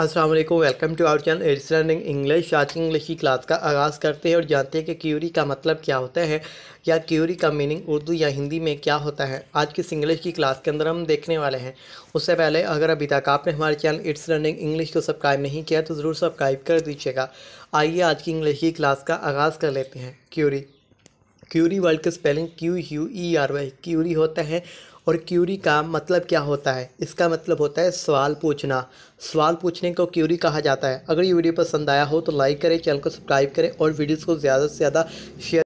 अस्सलाम वालेकुम welcome to our channel its learning English आज इंग्लिश की क्लास का आगाज़ करते हैं और जानते हैं कि क्यूरी का मतलब क्या होता है या क्यूरी का मीनिंग उर्दू या हिंदी में क्या होता है आज की इंग्लिश की क्लास के अंदर हम देखने वाले हैं उससे पहले अगर अभी तक आपने हमारे चैनल इट्स लर्निंग इंग्लिश को सब्सक्राइब नहीं किया तो ज़रूर सब्सक्राइब कर दीजिएगा आइए आज की इंग्लिश की क्लास का आगाज़ कर लेते हैं क्यूरी क्यूरी वर्ल्ड का spelling Q U E R Y query होता है और क्यूरी का मतलब क्या होता है इसका मतलब होता है सवाल पूछना सवाल पूछने को क्यूरी कहा जाता है अगर ये वीडियो पसंद आया हो तो लाइक करें चैनल को सब्सक्राइब करें और वीडियोज़ को ज़्यादा से ज़्यादा शेयर